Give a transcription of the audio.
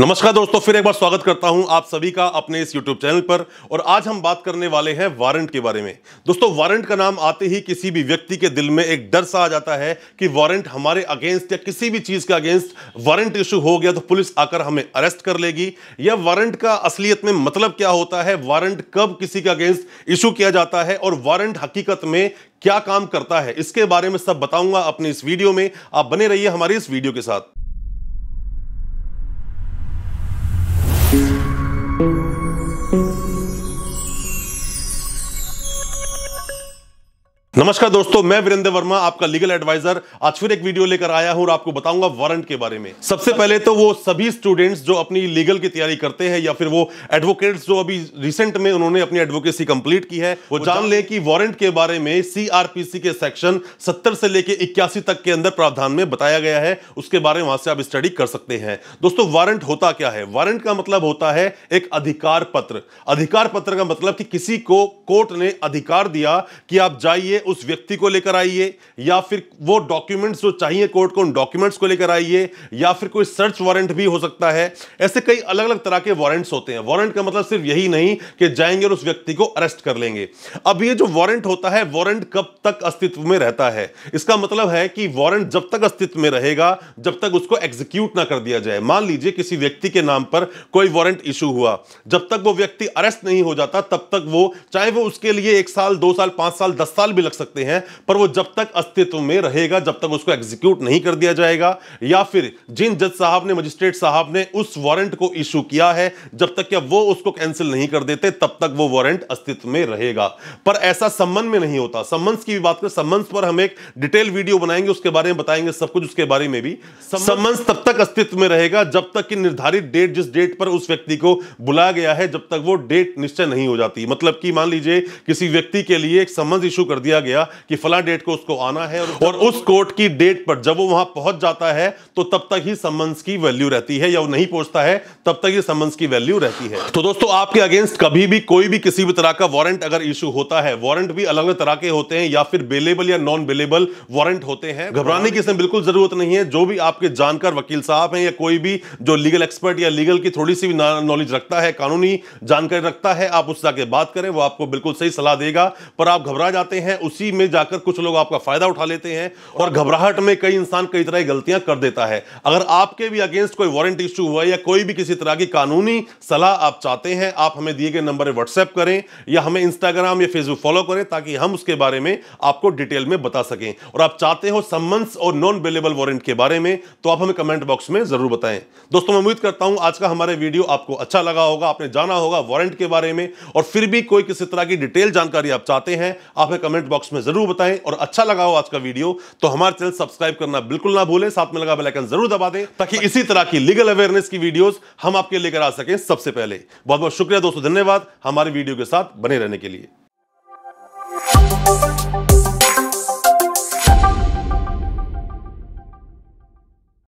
नमस्कार दोस्तों फिर एक बार स्वागत करता हूं आप सभी का अपने इस YouTube चैनल पर और आज हम बात करने वाले हैं वारंट के बारे में दोस्तों वारंट का नाम आते ही किसी भी व्यक्ति के दिल में एक डर सा आ जाता है कि वारंट हमारे अगेंस्ट या किसी भी चीज़ के अगेंस्ट वारंट इशू हो गया तो पुलिस आकर हमें अरेस्ट कर लेगी या वारंट का असलियत में मतलब क्या होता है वारंट कब किसी के अगेंस्ट इशू किया जाता है और वारंट हकीकत में क्या काम करता है इसके बारे में सब बताऊंगा अपने इस वीडियो में आप बने रहिए हमारी इस वीडियो के साथ thank you नमस्कार दोस्तों मैं वीरेंद्र वर्मा आपका लीगल एडवाइजर आज फिर एक वीडियो लेकर आया हूं और आपको बताऊंगा वारंट के बारे में सबसे पहले तो वो सभी स्टूडेंट्स जो अपनी लीगल की तैयारी करते हैं या फिर वो एडवोकेट्स जो अभी रिसेंट में उन्होंने अपनी एडवोकेसी कंप्लीट की है वो, वो जान ले कि वारंट के बारे में सीआरपीसी के सेक्शन सत्तर से लेकर इक्यासी तक के अंदर प्रावधान में बताया गया है उसके बारे में वहां से आप स्टडी कर सकते हैं दोस्तों वारंट होता क्या है वारंट का मतलब होता है एक अधिकार पत्र अधिकार पत्र का मतलब कि किसी को कोर्ट ने अधिकार दिया कि आप जाइए उस व्यक्ति को लेकर आइए या फिर वो डॉक्यूमेंट्स जो चाहिए कोर्ट को उन डॉक्यूमेंट्स को लेकर आइए या फिर कोई सर्च वारंट भी हो सकता है ऐसे कई अलग अलग तरह के वारंट्स होते हैं वारंट का मतलब सिर्फ यही नहीं कि जाएंगे और उस व्यक्ति को अरेस्ट कर लेंगे अब ये जो वारंट होता है वारंट कब तक अस्तित्व में रहता है इसका मतलब है कि वारंट जब तक अस्तित्व में रहेगा जब तक उसको एग्जीक्यूट ना कर दिया जाए मान लीजिए किसी व्यक्ति के नाम पर कोई वारंट इशू हुआ जब तक वो व्यक्ति अरेस्ट नहीं हो जाता तब तक वो चाहे वो उसके लिए एक साल दो साल पांच साल दस साल भी लग रख सकते हैं पर वो जब तक अस्तित्व में रहेगा जब तक उसको एग्जीक्यूट नहीं कर दिया जाएगा या फिर जिन जज साहब ने मजिस्ट्रेट साहब ने उस वारंट को इश्यू किया है जब तक क्या वो उसको कैंसिल नहीं कर देते तब तक वो वारंट अस्तित्व में रहेगा पर ऐसा सम्मन में नहीं होता सम्मन्स की बात करें सम्मन्स पर हम एक डिटेल वीडियो बनाएंगे उसके बारे में बताएंगे सब कुछ उसके बारे में भी सम्मन्स तब तक अस्तित्व में रहेगा जब तक कि निर्धारित डेट जिस डेट पर उस व्यक्ति को बुलाया गया है जब तक वो डेट निश्चय नहीं हो जाती मतलब कि मान लीजिए किसी व्यक्ति के लिए एक सम्मन्स इशू कर दिया गया कि फला डेट को उसको आना है और, और उस कोर्ट की डेट पर जब वो वहां पहुंच जाता है तो तब तक ही समन्स की वैल्यू रहती है या वो नहीं पहुंचता है तब तक ही समन्स की वैल्यू रहती है तो दोस्तों आपके अगेंस्ट कभी भी कोई भी किसी भी तरह का वारंट अगर इशू होता है वारंट भी अलग अलग तरह के होते हैं या फिर बेलेबल या नॉन बेलेबल वारंट होते हैं घबराने की इसमें बिल्कुल जरूरत नहीं है जो भी आपके जानकार वकील साहब हैं या कोई भी जो लीगल एक्सपर्ट या लीगल की थोड़ी सी भी नॉलेज रखता है कानूनी जानकारी रखता है आप उससे जाके बात करें वो आपको बिल्कुल सही सलाह देगा पर आप घबरा जाते हैं उस उसी में जाकर कुछ लोग आपका फायदा उठा लेते हैं और घबराहट में कई इंसान कई तरह की गलतियां कर देता है अगर आपके भी अगेंस्ट कोई वारंट इश्यू हुआ या कोई भी किसी तरह की कानूनी सलाह आप चाहते हैं आप हमें दिए गए नंबर व्हाट्सएप करें या हमें इंस्टाग्राम या फेसबुक फॉलो करें ताकि हम उसके बारे में आपको डिटेल में बता सकें और आप चाहते हो सम्मंस और नॉन अवेलेबल वारंट के बारे में तो आप हमें कमेंट बॉक्स में जरूर बताएं दोस्तों मैं उम्मीद करता हूं आज का हमारे वीडियो आपको अच्छा लगा होगा आपने जाना होगा वारंट के बारे में और फिर भी कोई किसी तरह की डिटेल जानकारी आप चाहते हैं आप हमें कमेंट बॉक्स बॉक्स में जरूर बताएं और अच्छा लगा हो आज का वीडियो तो हमारे चैनल सब्सक्राइब करना बिल्कुल ना भूलें साथ में लगा बेलाइकन जरूर दबा दें ताकि इसी तरह की लीगल अवेयरनेस की वीडियो हम आपके लेकर आ सकें सबसे पहले बहुत बहुत शुक्रिया दोस्तों धन्यवाद हमारे वीडियो के साथ बने रहने के लिए